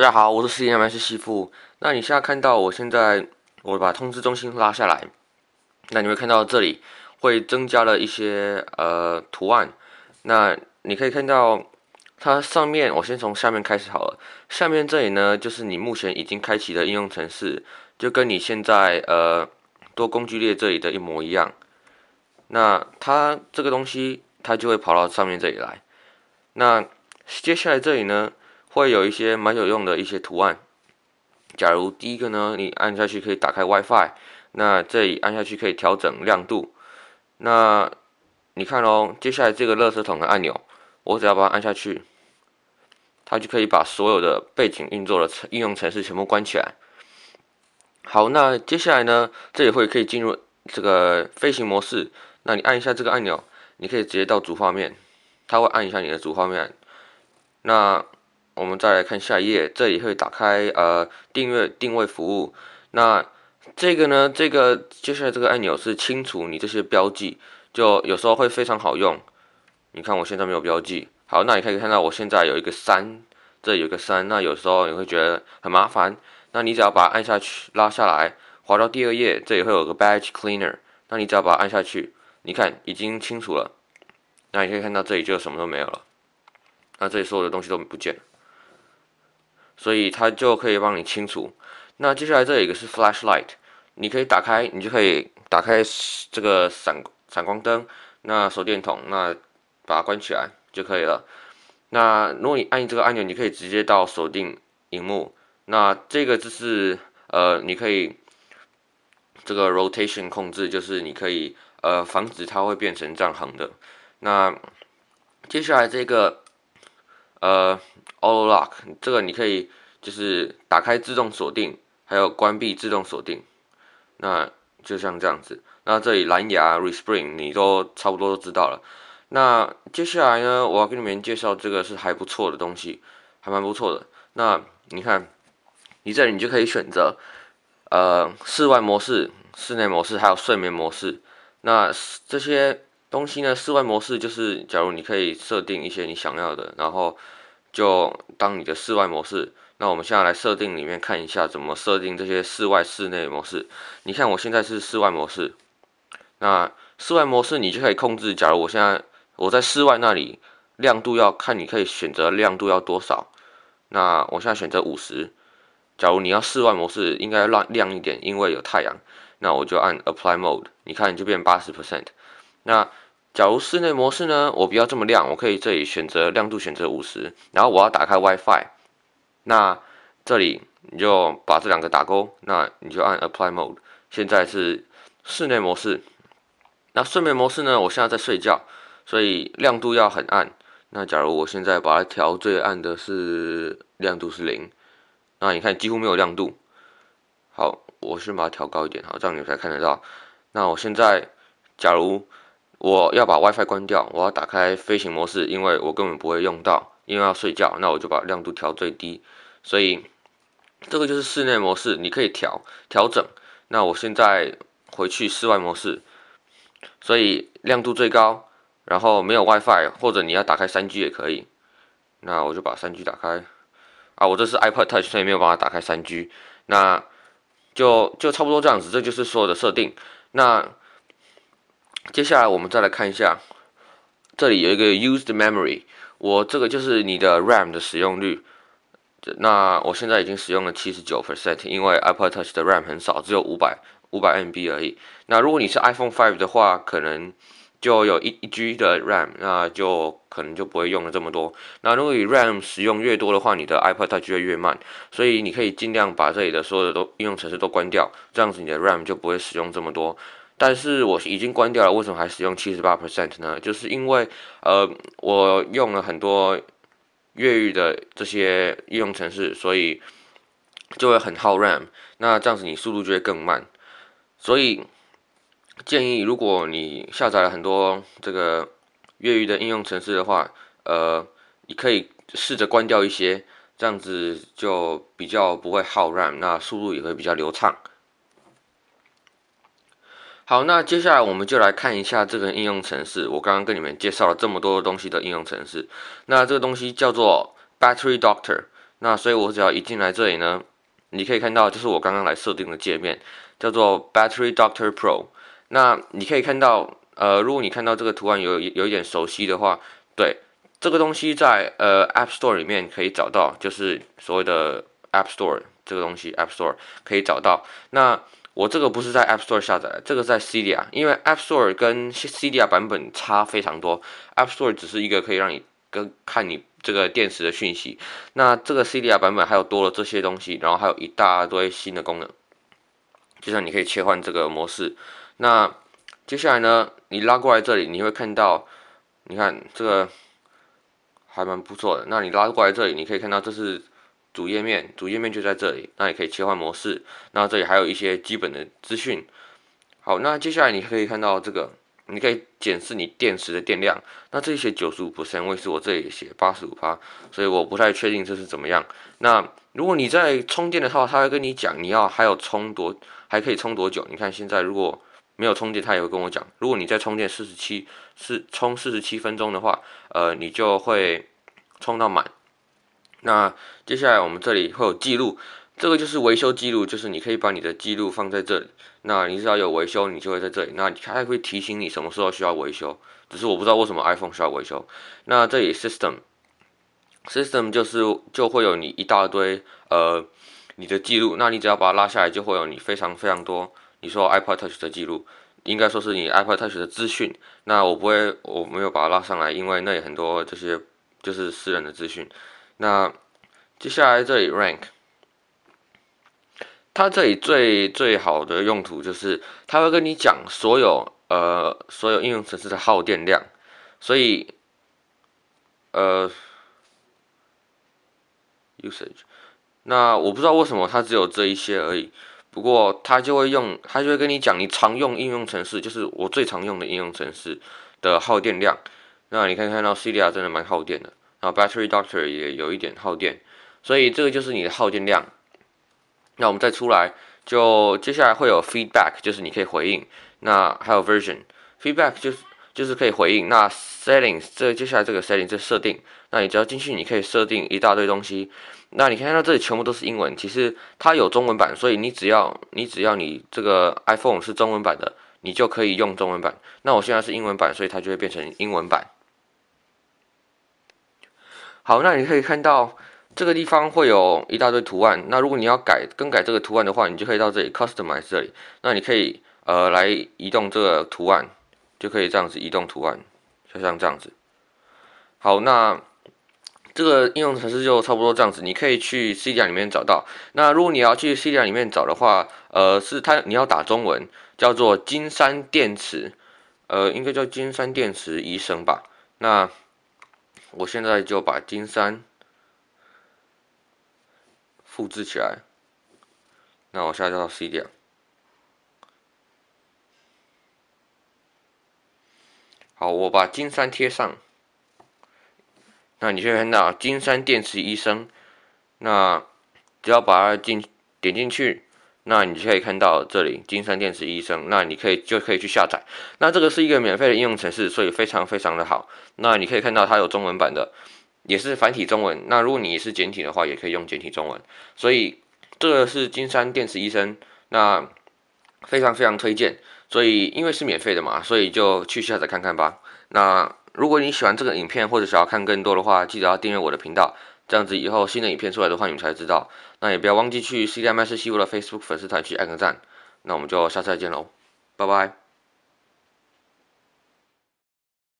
大家好，我是 c 零二八四西富。那你现在看到，我现在我把通知中心拉下来，那你会看到这里会增加了一些呃图案。那你可以看到它上面，我先从下面开始好了。下面这里呢，就是你目前已经开启的应用程式，就跟你现在呃多工具列这里的一模一样。那它这个东西，它就会跑到上面这里来。那接下来这里呢？会有一些蛮有用的一些图案。假如第一个呢，你按下去可以打开 WiFi，那这里按下去可以调整亮度。那你看哦，接下来这个垃圾桶的按钮，我只要把它按下去，它就可以把所有的背景运作的程应用程式全部关起来。好，那接下来呢，这里会可以进入这个飞行模式。那你按一下这个按钮，你可以直接到主画面，它会按一下你的主画面。那我们再来看下一页，这里会打开呃订阅定位服务。那这个呢？这个接下来这个按钮是清除你这些标记，就有时候会非常好用。你看我现在没有标记。好，那你可以看到我现在有一个三，这有个三。那有时候你会觉得很麻烦，那你只要把它按下去，拉下来，滑到第二页，这里会有个 Batch Cleaner。那你只要把它按下去，你看已经清楚了。那你可以看到这里就什么都没有了。那这里所有的东西都不见了。所以它就可以帮你清除。那接下来这一个是 flashlight，你可以打开，你就可以打开这个闪闪光灯，那手电筒，那把它关起来就可以了。那如果你按这个按钮，你可以直接到锁定荧幕。那这个就是呃，你可以这个 rotation 控制，就是你可以呃防止它会变成这样横的。那接下来这个。呃，Auto Lock 这个你可以就是打开自动锁定，还有关闭自动锁定。那就像这样子。那这里蓝牙 ReSpring 你都差不多都知道了。那接下来呢，我要给你们介绍这个是还不错的东西，还蛮不错的。那你看，你这里你就可以选择呃室外模式、室内模式还有睡眠模式。那这些。东西呢？室外模式就是，假如你可以设定一些你想要的，然后就当你的室外模式。那我们现在来设定里面看一下，怎么设定这些室外、室内模式。你看，我现在是室外模式。那室外模式你就可以控制。假如我现在我在室外那里，亮度要看，你可以选择亮度要多少。那我现在选择五十。假如你要室外模式，应该亮亮一点，因为有太阳。那我就按 Apply Mode，你看就变八十 percent。那假如室内模式呢？我不要这么亮，我可以这里选择亮度，选择五十。然后我要打开 WiFi。那这里你就把这两个打勾。那你就按 Apply Mode。现在是室内模式。那睡眠模式呢？我现在在睡觉，所以亮度要很暗。那假如我现在把它调最暗的，是亮度是零。那你看几乎没有亮度。好，我先把它调高一点，好这样你才看得到。那我现在假如。我要把 WiFi 关掉，我要打开飞行模式，因为我根本不会用到，因为要睡觉，那我就把亮度调最低，所以这个就是室内模式，你可以调调整。那我现在回去室外模式，所以亮度最高，然后没有 WiFi 或者你要打开 3G 也可以，那我就把 3G 打开。啊，我这是 iPad Touch，所以没有办法打开 3G，那就就差不多这样子，这就是所有的设定。那。接下来我们再来看一下，这里有一个 Used Memory，我这个就是你的 RAM 的使用率。那我现在已经使用了七十九 percent，因为 i p o d Touch 的 RAM 很少，只有五百五百 MB 而已。那如果你是 iPhone 5的话，可能就有一一 G 的 RAM，那就可能就不会用了这么多。那如果你 RAM 使用越多的话，你的 i p o d Touch 会越慢。所以你可以尽量把这里的所有的都应用程式都关掉，这样子你的 RAM 就不会使用这么多。但是我已经关掉了，为什么还使用七十八 percent 呢？就是因为，呃，我用了很多越狱的这些应用程式，所以就会很耗 ram。那这样子你速度就会更慢。所以建议，如果你下载了很多这个越狱的应用程式的话，呃，你可以试着关掉一些，这样子就比较不会耗 ram，那速度也会比较流畅。好，那接下来我们就来看一下这个应用程式。我刚刚跟你们介绍了这么多东西的应用程式，那这个东西叫做 Battery Doctor。那所以，我只要一进来这里呢，你可以看到，就是我刚刚来设定的界面，叫做 Battery Doctor Pro。那你可以看到，呃，如果你看到这个图案有有一点熟悉的话，对，这个东西在呃 App Store 里面可以找到，就是所谓的 App Store 这个东西，App Store 可以找到。那我这个不是在 App Store 下载，的，这个在 c d i a 因为 App Store 跟 Cydia 版本差非常多。App Store 只是一个可以让你跟看你这个电池的讯息，那这个 c d i a 版本还有多了这些东西，然后还有一大堆新的功能，就像你可以切换这个模式。那接下来呢，你拉过来这里，你会看到，你看这个还蛮不错的。那你拉过来这里，你可以看到这是。主页面，主页面就在这里。那也可以切换模式。那这里还有一些基本的资讯。好，那接下来你可以看到这个，你可以检视你电池的电量。那这些九十五 percent，为是我这里写八十五%，所以我不太确定这是怎么样。那如果你在充电的话，他会跟你讲你要还要充多，还可以充多久？你看现在如果没有充电，他也会跟我讲。如果你在充电四十七，是充四十七分钟的话，呃，你就会充到满。那接下来我们这里会有记录，这个就是维修记录，就是你可以把你的记录放在这里。那你只要有维修，你就会在这里。那它还会提醒你什么时候需要维修。只是我不知道为什么 iPhone 需要维修。那这里 System System 就是就会有你一大堆呃你的记录。那你只要把它拉下来，就会有你非常非常多你说 iPad Touch 的记录，应该说是你 iPad Touch 的资讯。那我不会我没有把它拉上来，因为那里很多这些就是私人的资讯。那接下来这里 rank，它这里最最好的用途就是，它会跟你讲所有呃所有应用城市的耗电量，所以呃 usage，那我不知道为什么它只有这一些而已，不过它就会用，它就会跟你讲你常用应用城市，就是我最常用的应用城市的耗电量，那你可以看到 c d i a 真的蛮耗电的。啊，Battery Doctor 也有一点耗电，所以这个就是你的耗电量。那我们再出来，就接下来会有 Feedback，就是你可以回应。那还有 Version，Feedback 就是就是可以回应。那 Settings，这接下来这个 Settings 设定。那你只要进去，你可以设定一大堆东西。那你看到这里全部都是英文，其实它有中文版，所以你只要你只要你这个 iPhone 是中文版的，你就可以用中文版。那我现在是英文版，所以它就会变成英文版。好，那你可以看到这个地方会有一大堆图案。那如果你要改更改这个图案的话，你就可以到这里 customize 这里。那你可以呃来移动这个图案，就可以这样子移动图案，就像这样子。好，那这个应用程式就差不多这样子。你可以去 C 站里面找到。那如果你要去 C 站里面找的话，呃，是它你要打中文叫做金山电池，呃，应该叫金山电池医生吧？那我现在就把金山复制起来，那我现在就到 C 点。好，我把金山贴上，那你就看到金山电池医生，那只要把它进点进去。那你就可以看到这里金山电池医生，那你可以就可以去下载。那这个是一个免费的应用程式，所以非常非常的好。那你可以看到它有中文版的，也是繁体中文。那如果你是简体的话，也可以用简体中文。所以这个是金山电池医生，那非常非常推荐。所以因为是免费的嘛，所以就去下载看看吧。那如果你喜欢这个影片或者想要看更多的话，记得要订阅我的频道。这样子以后新的影片出来的话，你们才知道。那也不要忘记去 C D M S 西武的 Facebook 粉丝团去按个赞。那我们就下次再见喽，拜拜。